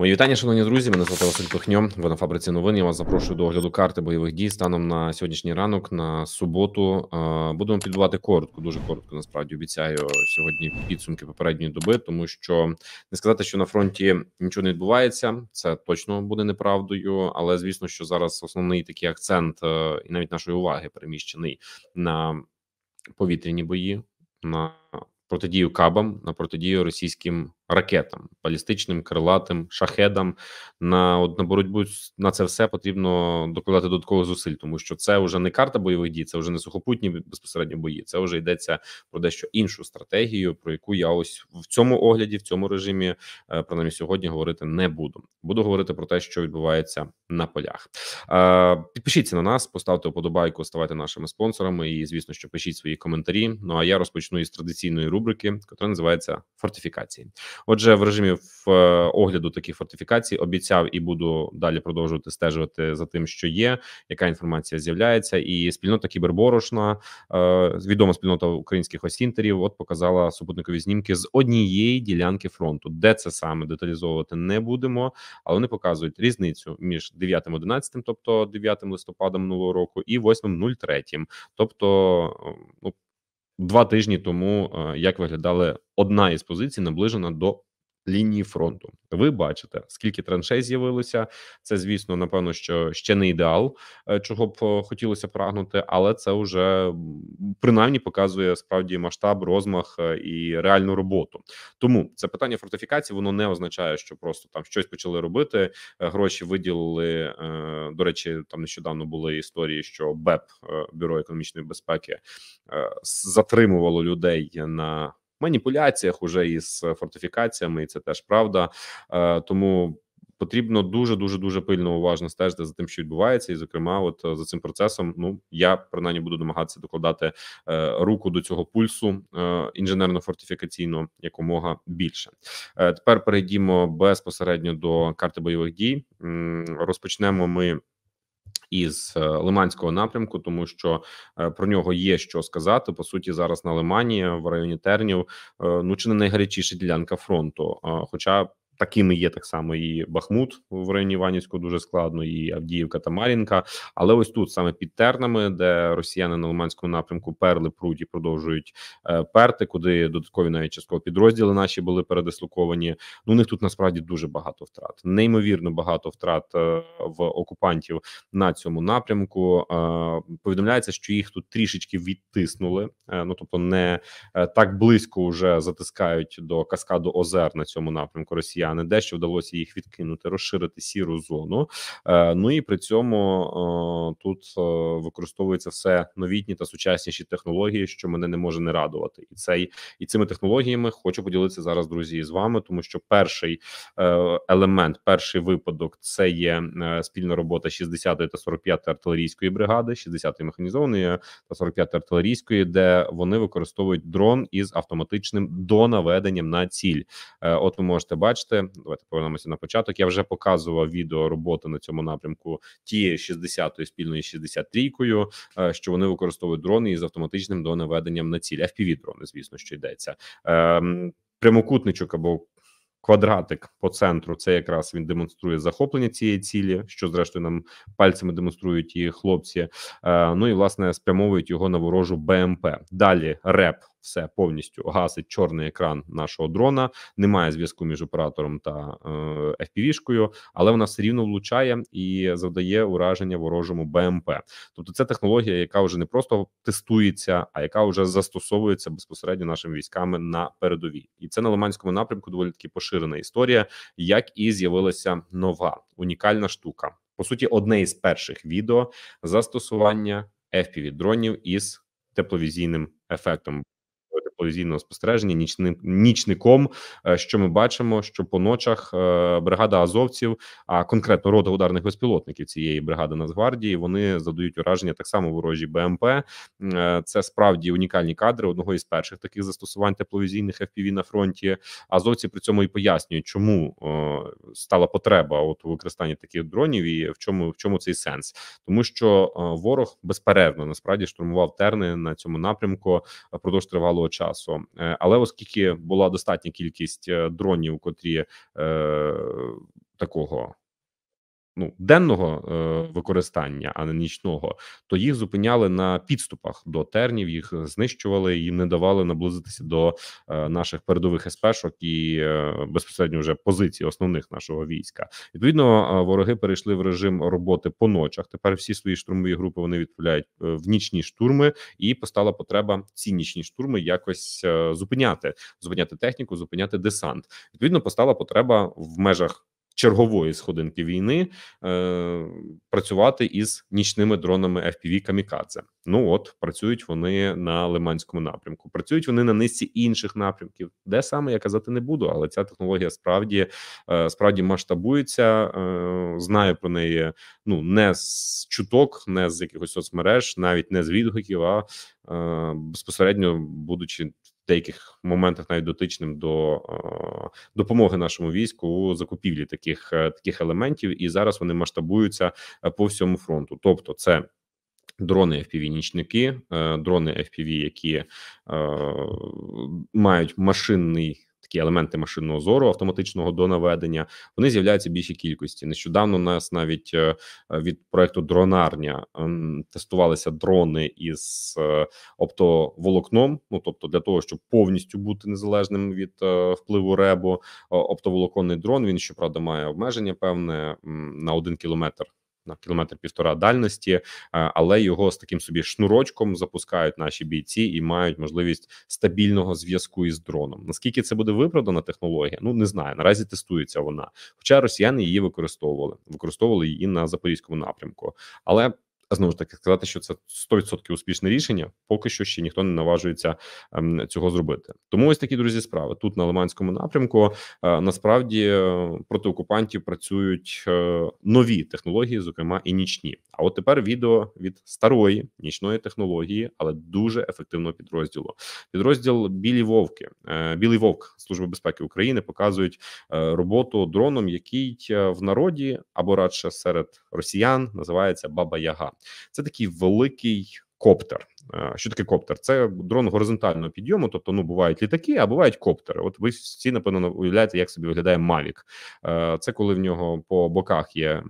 Мої вітання, шановні друзі. Мене звати Василь Пихньо. Ви на фабриці новин. Я вас запрошую до огляду карти бойових дій. Станом на сьогоднішній ранок на суботу будемо підбувати коротко, дуже коротко. Насправді обіцяю сьогодні підсумки попередньої доби, тому що не сказати, що на фронті нічого не відбувається. Це точно буде неправдою. Але звісно, що зараз основний такий акцент е, і навіть нашої уваги переміщений на повітряні бої, на протидію кабам, на протидію російським ракетам, балістичним, крилатим, шахедам. На от, на боротьбу на це все потрібно докладати додаткових зусиль, тому що це вже не карта бойових дій, це вже не сухопутні безпосередньо бої. Це вже йдеться про дещо іншу стратегію, про яку я ось в цьому огляді, в цьому режимі е, принаймні, сьогодні говорити не буду. Буду говорити про те, що відбувається на полях. Е, підпишіться на нас, поставте вподобайку, ставайте нашими спонсорами. І звісно, що пишіть свої коментарі. Ну а я розпочну із традиційної рубрики, яка називається фортифікації. Отже, в режимі е, огляду таких фортифікацій обіцяв і буду далі продовжувати стежувати за тим, що є, яка інформація з'являється, і спільнота кіберборошна, е, відома спільнота українських осінтерів. От показала супутникові знімки з однієї ділянки фронту, де це саме деталізовувати не будемо, але вони показують різницю між 9-11, тобто 9 листопадом нового року, і 8.03, тобто ну два тижні тому, е, як виглядала одна із позицій, наближена до лінії фронту. Ви бачите, скільки траншей з'явилося. Це звісно, напевно, що ще не ідеал, е, чого б е, хотілося прагнути, але це вже принаймні показує справді масштаб, розмах е, і реальну роботу. Тому це питання фортифікації воно не означає, що просто там щось почали робити. Гроші виділили до речі. Там нещодавно були історії, що БЕП бюро економічної безпеки затримувало людей на маніпуляціях уже із е, фортифікаціями, і це теж правда. Е, тому потрібно дуже дуже дуже пильно уважно стежити за тим, що відбувається, і зокрема, от е, за цим процесом. Ну я принаймні буду намагатися докладати руку до цього пульсу інженерно-фортифікаційно якомога більше. Тепер перейдімо безпосередньо до карти бойових дій. Розпочнемо ми із е, Лиманського напрямку, тому що е, про нього є що сказати. По суті, зараз на Лимані в районі Тернів, е, ну чи не найгарячіша ділянка фронту, хоча такими є так само і Бахмут в районі Іванівського дуже складно, і Авдіївка та Мар'їнка. Але ось тут саме під тернами, де росіяни на Лиманському напрямку перли пруть і продовжують е, перти, куди додаткові навіть частково підрозділи наші були передислоковані. Ну у них тут насправді дуже багато втрат. Неймовірно багато втрат е, в окупантів на цьому напрямку. Е, повідомляється, що їх тут трішечки відтиснули, ну тобто не так близько вже затискають до каскаду Озер на цьому напрямку Росія росіяни. Дещо вдалося їх відкинути, розширити сіру зону. Е, ну і при цьому е, тут е, використовуються все новітні та сучасніші технології, що мене не може не радувати, і цей і цими технологіями хочу поділитися зараз, друзі, з вами, тому що перший елемент, перший випадок це є спільна робота 60-ї та 45-ї артилерійської бригади, 60-ї механізованої та 45-ї артилерійської, де вони використовують дрон із автоматичним донаведенням на ціль. От ви можете бачити роботи. Давайте повернемося на початок. Я вже показував відео роботи на цьому напрямку тією 60 ї спільної 63-кою, що вони використовують дрони із автоматичним донаведенням на ціль. fpv дрони, звісно, що йдеться ем, прямокутничок або. Квадратик по центру це якраз він демонструє захоплення цієї цілі, що зрештою нам пальцями демонструють і хлопці. Е, ну і власне спрямовують його на ворожу БМП. Ем Далі реп все повністю гасить чорний екран нашого дрона. Немає зв'язку між оператором та е, FPV-шкою, але вона все рівно влучає і завдає ураження ворожому БМП. Тобто, це технологія, яка вже не просто тестується, а яка вже застосовується безпосередньо нашими військами на передовій, і це на Лиманському напрямку доволі таки поширена історія, як і з'явилася нова унікальна штука. По суті, одне із перших відео застосування fpv дронів із тепловізійним ефектом повізійного спостереження нічним нічником. Е, що ми бачимо, що по ночах е, бригада азовців, а конкретно рода ударних безпілотників цієї бригади Нацгвардії, вони задають ураження так само ворожі БМП. Е, це справді унікальні кадри одного із перших таких застосувань тепловізійних FPV на фронті. Азовці при цьому і пояснюють, чому стала потреба от у використанні таких дронів і в чому в чому цей сенс, тому що ворог безперервно насправді штурмував терни на цьому напрямку продовж тривалого часу часу, е, але оскільки була достатня кількість е, дронів, котрі е, такого ну денного е, використання, а не нічного, то їх зупиняли на підступах до тернів, їх знищували, їм не давали наблизитися до е, наших передових еспешок і е, безпосередньо вже позицій основних нашого війська. Відповідно, е, вороги перейшли в режим роботи по ночах. Тепер всі свої штурмові групи вони відправляють е, в нічні штурми, і постала потреба ці нічні штурми якось е, зупиняти, зупиняти техніку, зупиняти десант. Відповідно, постала потреба в межах чергової сходинки війни е, працювати із нічними дронами FPV Камікадзе. Ну от працюють вони на Лиманському напрямку. Працюють вони на низці інших напрямків, де саме я казати не буду, але ця технологія справді е, справді масштабується. Е, знаю про неї ну не з чуток, не з якихось соцмереж, навіть не з відгуків, а е, безпосередньо будучи деяких моментах навіть дотичним до е, допомоги нашому війську у закупівлі таких е, таких елементів, і зараз вони масштабуються е, по всьому фронту. Тобто, це Дрони fpv нічники дрони FPV, які е, мають машинний такі елементи машинного зору автоматичного до наведення. Вони з'являються в більшій кількості. Нещодавно у нас навіть е, від проекту дронарня ем, тестувалися дрони із е, оптоволокном. Ну тобто, для того, щоб повністю бути незалежним від е, впливу ребо оптоволоконний дрон. Він щоправда має обмеження певне на один кілометр на кілометр півтора дальності, е, але його з таким собі шнурочком запускають наші бійці і мають можливість стабільного зв'язку із дроном. Наскільки це буде виправдана технологія? Ну не знаю. Наразі тестується вона. Хоча росіяни її використовували, використовували її на запорізькому напрямку, але Знову ж таки сказати, що це 100% успішне рішення, поки що ще ніхто не наважується ем, цього зробити. Тому ось такі друзі справи тут на Лиманському напрямку. Е, насправді е, проти окупантів працюють е, нові технології, зокрема і нічні. А от тепер відео від старої нічної технології, але дуже ефективного підрозділу. Підрозділ білі вовки, білий вовк Служби безпеки України показують роботу дроном, який в народі або радше серед росіян називається Баба Яга. Це такий великий коптер. Е, що таке коптер? Це дрон горизонтального підйому, тобто ну бувають літаки, а бувають коптери. От ви всі напевно уявляєте, як собі виглядає Mavic. Е, це коли в нього по боках є.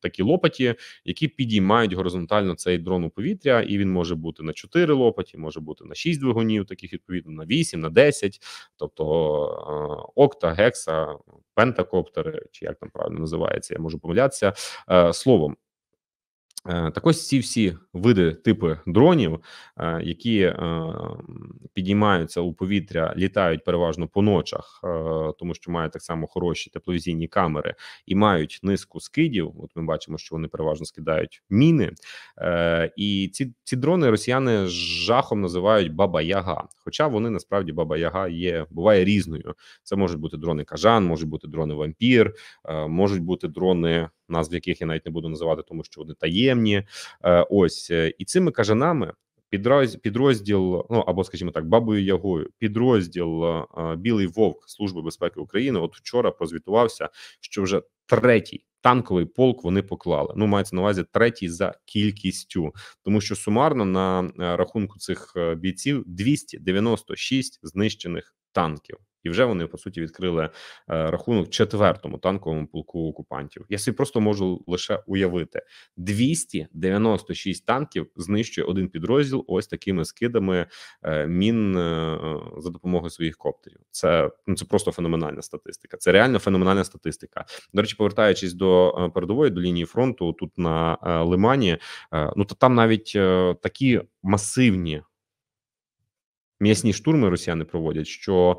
Такі лопаті, які підіймають горизонтально цей дрон у повітря, і він може бути на 4 лопаті, може бути на 6 двигунів, таких відповідно на 8, на 10, тобто е, окта, гекса, пентакоптери, чи як там правильно називається, я можу помилятися словом. Е, так ось ці всі види типи дронів, е, які е, підіймаються у повітря, літають переважно по ночах, тому що мають так само хороші тепловізійні камери і мають низку скидів. От ми бачимо, що вони переважно скидають міни, і ці ці дрони росіяни жахом називають баба-яга. Хоча вони насправді баба-яга є буває різною. Це можуть бути дрони кажан, можуть бути дрони вампір, можуть бути дрони назв яких я навіть не буду називати, тому що вони таємні. Е, ось е, і цими кажанами підрозділ, підрозділ, ну або, скажімо так, бабою ягою, підрозділ е, Білий Вовк Служби безпеки України. От вчора прозвітувався, що вже третій. Танковий полк вони поклали. Ну, мається на увазі третій за кількістю, тому що сумарно на рахунку цих бійців 296 знищених танків і вже вони по суті відкрили е, рахунок четвертому танковому полку окупантів. Я собі просто можу лише уявити: 296 танків знищує один підрозділ. Ось такими скидами е, мін е, за допомогою своїх коптерів. Це ну це просто феноменальна статистика. Це реально феноменальна статистика. До речі, повертаючись до передової до лінії фронту, тут на лимані, ну то там навіть такі масивні м'ясні штурми росіяни проводять, що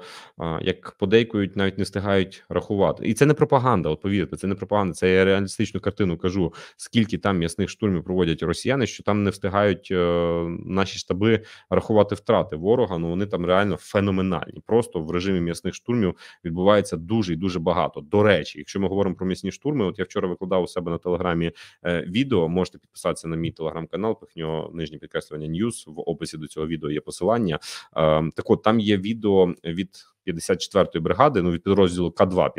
як подейкують, навіть не встигають рахувати, і це не пропаганда. От повірте, це не пропаганда. Це я реалістичну картину кажу. Скільки там м'ясних штурмів проводять росіяни, що там не встигають е, наші штаби рахувати втрати ворога. Ну вони там реально феноменальні. Просто в режимі м'ясних штурмів відбувається дуже і дуже багато. До речі, якщо ми говоримо про м'ясні штурми, от я вчора викладав у себе на телеграмі е, відео. Можете підписатися на мій телеграм-канал. Пихньо нижнє підкреслення Ньюс в описі до цього відео є посилання. Ем, так от там є відео від 54-ї бригади, ну від підрозділу К2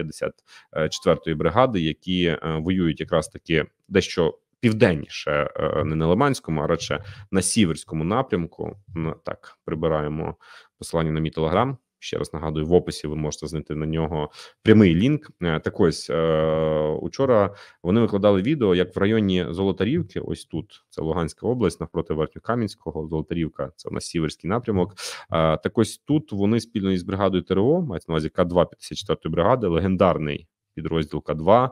54-ї бригади, які е, воюють якраз таки дещо. Південніше, е, не на Лиманському, а радше на сіверському напрямку. Так прибираємо посилання на мій телеграм. Ще раз нагадую, в описі ви можете знайти на нього прямий лінк. Е, так ось е, учора вони викладали відео, як в районі Золотарівки. Ось тут це Луганська область, навпроти Верхньокам'янського, Золотарівка, це у нас сіверський напрямок. Е, так ось тут вони спільно із бригадою ТРО, мається на увазі К-2 54-ї бригади, легендарний підрозділ К-2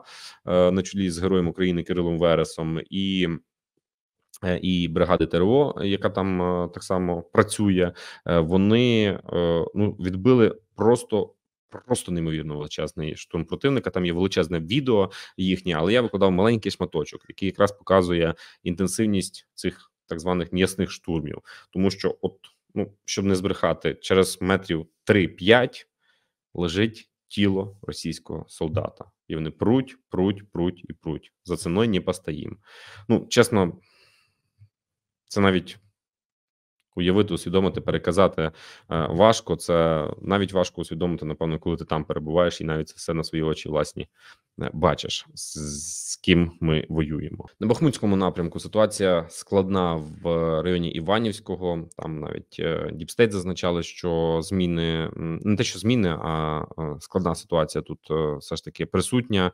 на чолі з героєм України Кирилом Вересом і. Е, і бригади ТРО, яка там е, так само працює, е, вони ну відбили просто. Просто неймовірно величезний штурм противника. Там є величезне відео їхнє, але я викладав маленький шматочок, який якраз показує інтенсивність цих так званих м'ясних штурмів, тому що, от ну щоб не збрехати, через метрів 3-5 лежить тіло російського солдата, і вони пруть, пруть, пруть і пруть. За ціною не постоїм. Ну чесно. Це навіть Уявити, усвідомити, переказати е, важко. Це навіть важко усвідомити, напевно, коли ти там перебуваєш, і навіть це все на свої очі власні е, бачиш, з, ким ми воюємо на Бахмутському напрямку. Ситуація складна в районі Іванівського. Там навіть е, Діпстейт зазначали, що зміни не те, що зміни, а складна ситуація тут все ж таки присутня.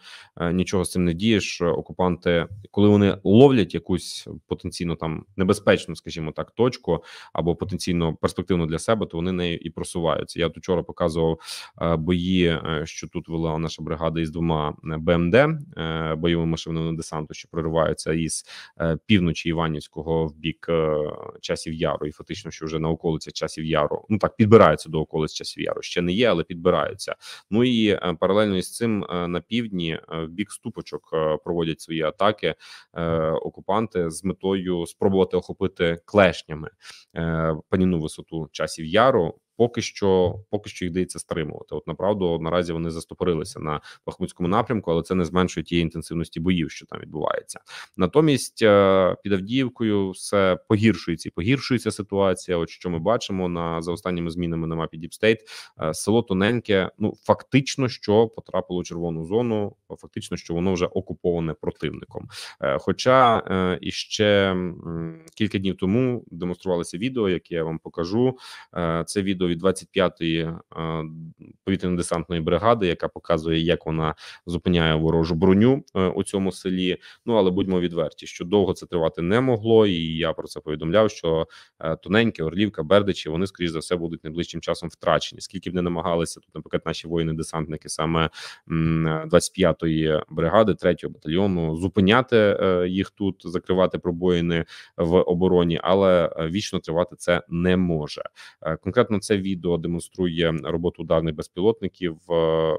Нічого з цим не дієш. Окупанти, коли вони ловлять якусь потенційно там небезпечну, скажімо так, точку або потенційно перспективно для себе, то вони нею і просуваються. Я тут вчора показував е, бої, е, що тут вела наша бригада із двома е, БМД бойовими машинами десанту, що прориваються із півночі Іванівського в бік часів яру, і фактично, що вже на околиці часів яру. Ну так підбираються до околиць часів яру. Ще не є, але підбираються. Ну і паралельно із цим на півдні в бік ступочок проводять свої атаки окупанти з метою спробувати охопити клешнями Е, панівну висоту часів яру поки що поки що їх дається стримувати. От направду наразі вони застопорилися на бахмутському напрямку, але це не зменшує тієї інтенсивності боїв, що там відбувається. Натомість е, під Авдіївкою все погіршується і погіршується ситуація. От що ми бачимо на за останніми змінами на мапі Діпстейт, село тоненьке. Ну фактично, що потрапило у червону зону. Фактично, що воно вже окуповане противником. Е, хоча е, і ще кілька днів тому демонструвалося відео, яке я вам покажу. Це відео від 25-ї е, повітряно-десантної бригади, яка показує, як вона зупиняє ворожу броню е, у цьому селі. Ну але будьмо відверті, що довго це тривати не могло, і я про це повідомляв. Що е, тоненькі Орлівка, Бердичі вони скоріш за все будуть найближчим часом втрачені. Скільки б не намагалися тут, наприклад, наші воїни-десантники саме 25-ї бригади, 3-го батальйону, зупиняти їх тут, закривати пробоїни в обороні, але вічно тривати це не може конкретно це відео демонструє роботу даних безпілотників е,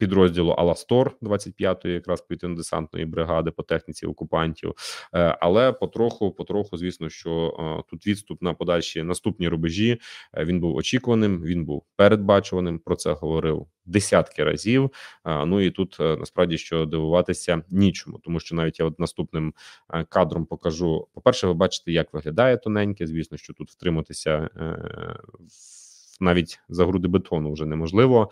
підрозділу Аластор 25-ї якраз повітряно-десантної бригади по техніці окупантів. Е, але потроху, потроху, звісно, що е, тут відступ на подальші наступні рубежі е, він був очікуваним, він був передбачуваним. Про це говорив. Десятки разів, ну і тут насправді що дивуватися нічому, тому що навіть я от наступним кадром покажу. По перше, ви бачите, як виглядає тоненьке. Звісно, що тут втриматися навіть за груди бетону вже неможливо.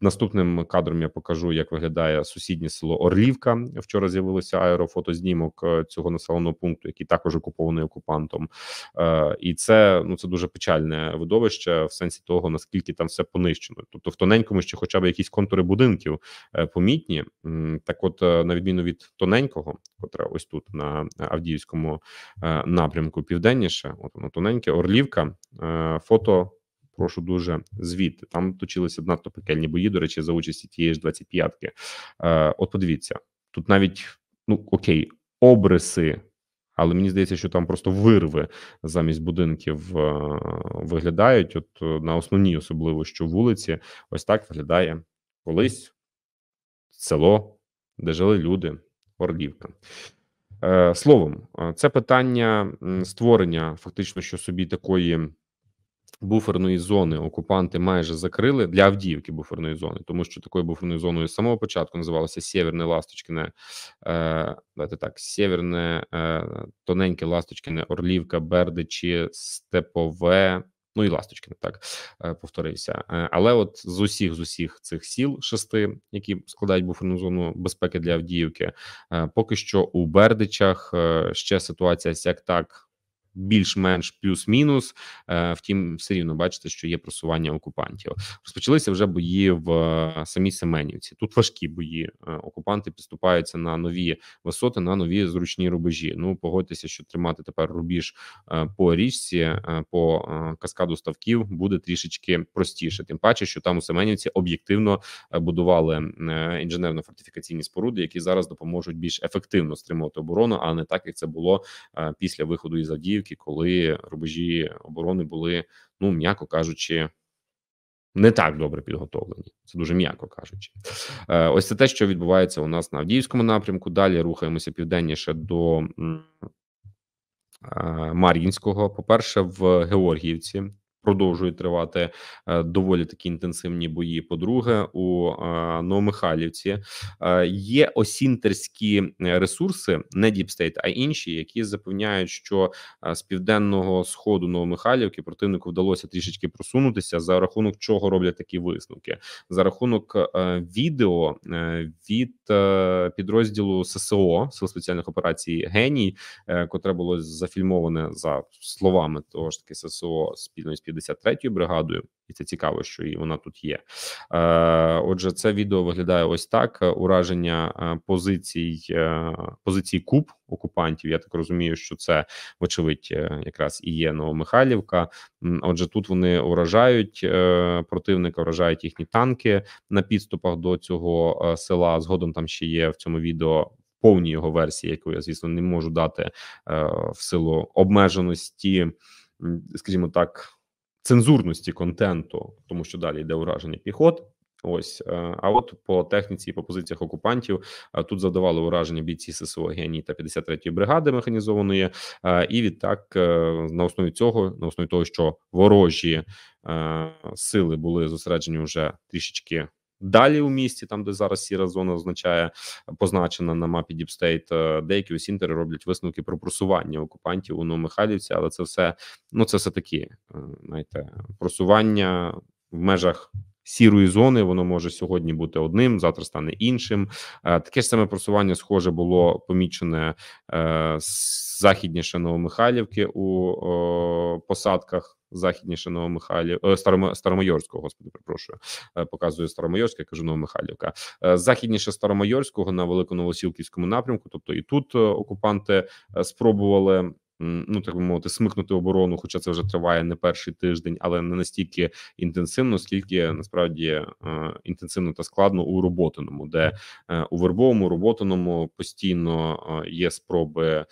Наступним кадром я покажу, як виглядає сусіднє село Орлівка. Вчора з'явилося аерофотознімок е, цього населеного пункту, який також окупований окупантом, е, і це ну це дуже печальне видовище в сенсі того наскільки там все понищено. Тобто, в тоненькому ще, хоча б якісь контури будинків е, помітні. Так, от на відміну від тоненького, котра ось тут на Авдіївському напрямку, південніше, от воно тоненьке Орлівка, фото прошу дуже звідти. Там точилися надто пекельні бої, до речі, за участі тієї ж 25-ки. Е, От, подивіться, тут навіть ну окей, обриси. Але мені здається, що там просто вирви замість будинків е, виглядають. От е, на основній, особливо що вулиці, ось так виглядає колись село, де жили люди, Орлівка. Е, словом, це питання створення фактично що собі такої буферної зони окупанти майже закрили для Авдіївки буферної зони, тому що такою буферною зоною з самого початку називалося Сєвєрне Ласточкине е, давайте так, Сєвєрне, е, Тоненьке Ласточкіне, Орлівка, Бердичі, Степове. Ну і ласточки так е, повторився, е, але от з усіх з усіх цих сіл шести, які складають буферну зону безпеки для Авдіївки, е, поки що у Бердичах ще ситуація сяк так більш-менш плюс-мінус. Е, втім, все рівно бачите, що є просування окупантів. Розпочалися вже бої в е, самій Семенівці. Тут важкі бої. Е, окупанти підступаються на нові висоти, на нові зручні рубежі. Ну погодьтеся, що тримати тепер рубіж по річці, по каскаду ставків буде трішечки простіше. Тим паче, що там у Семенівці об'єктивно будували інженерно-фортифікаційні споруди, які зараз допоможуть більш ефективно стримувати оборону, а не так як це було після виходу із Авдіївки динаміки, коли рубежі оборони були, ну м'яко кажучи. Не так добре підготовлені, це дуже м'яко кажучи. Е, ось це те, що відбувається у нас на Авдіївському напрямку. Далі рухаємося південніше до е, Мар'їнського. По перше, в Георгіївці продовжують тривати е, доволі такі інтенсивні бої. По-друге, у е, Новомихайлівці е, є осінтерські ресурси, не Діпстейт, а інші, які запевняють, що з південного сходу Новомихайлівки противнику вдалося трішечки просунутися. За рахунок чого роблять такі висновки? За рахунок відео від підрозділу ССО Сил спеціальних операцій Геній, котре було зафільмоване за словами того ж таки ССО спільної співпраці 53-ю бригадою, і це цікаво, що і вона тут є. Е, отже, це відео виглядає ось так: ураження е, позицій е, позицій куб окупантів. Я так розумію, що це вочевидь якраз і є Новомихайлівка. Отже, тут вони уражають противника, вражають їхні танки на підступах до цього села. Згодом там ще є в цьому відео. Повній його версії, яку я, звісно, не можу дати е, в силу обмеженості, скажімо так, цензурності контенту, тому що далі йде ураження піхот. Ось е, а от по техніці і по позиціях окупантів е, тут завдавали ураження бійці ССО Генії та 53-ї бригади механізованої, е, і відтак на основі цього, на основі того, що ворожі сили були зосереджені вже трішечки Далі у місті, там де зараз сіра зона означає позначена на мапі Діпстейт, деякі осінтери роблять висновки про просування окупантів у Новомихайлівці, але це все ну це все такі е, знаєте, просування в межах сірої зони. Воно може сьогодні бути одним, завтра стане іншим. Е, таке ж саме просування, схоже, було помічене е, західніше Новомихайлівки у посадках. Західніше Новомихайлів е, Старомайорського, господи, припрошую, показую Старомайорська, кажу Новомихайлівка. Західніше Старомайорського на великоновосілківському напрямку. Тобто і тут окупанти спробували ну так би мовити, смикнути оборону, хоча це вже триває не перший тиждень, але не настільки інтенсивно, скільки насправді е, інтенсивно та складно у роботиному, де е, у вербовому роботиному постійно е, є спроби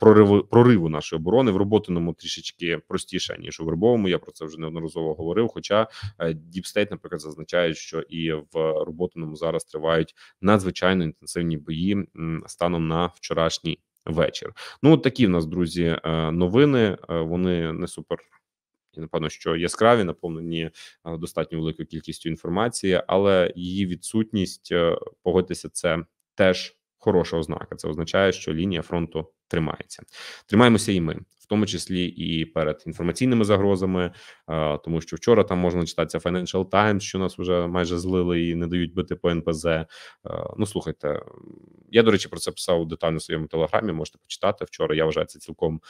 прориву прориву нашої оборони в роботиному трішечки простіше ніж у вербовому. Я про це вже неодноразово говорив. Хоча Діпстейт, наприклад, зазначає, що і в роботиному зараз тривають надзвичайно інтенсивні бої станом на вчорашній вечір. Ну такі в нас, друзі, е, новини. Е, вони не супер. І напевно, що яскраві наповнені е, достатньо великою кількістю інформації, але її відсутність погодьтеся, це теж хороша ознака. Це означає, що лінія фронту тримається. Тримаємося і ми, в тому числі і перед інформаційними загрозами, тому що вчора там можна читатися Financial Times, що нас вже майже злили і не дають бити по НПЗ. Ну слухайте, я до речі, про це писав детально в своєму телеграмі. Можете почитати вчора. Я вважаю це цілком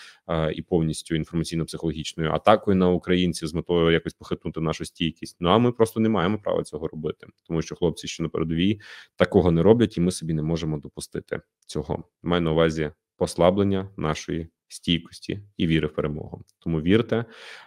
і повністю інформаційно-психологічною атакою на українців з метою якось похитнути нашу стійкість. Ну а ми просто не маємо права цього робити, тому що хлопці, що на передовій, такого не роблять, і ми собі не можемо допустити цього. Маю на увазі послаблення нашої стійкості і віри в перемогу. Тому вірте,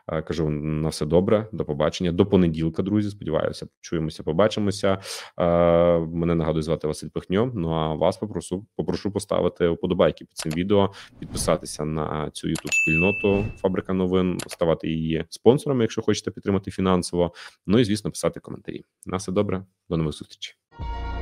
е, кажу на все добре. До побачення. До понеділка, друзі. Сподіваюся, чуємося, побачимося. Е, мене нагадує звати Василь Пихньо. Ну а вас попрошу попрошу поставити вподобайки під цим відео, підписатися на цю youtube спільноту Фабрика новин, ставати її спонсорами, якщо хочете підтримати фінансово. Ну і звісно, писати коментарі. На все добре, до нових зустрічей.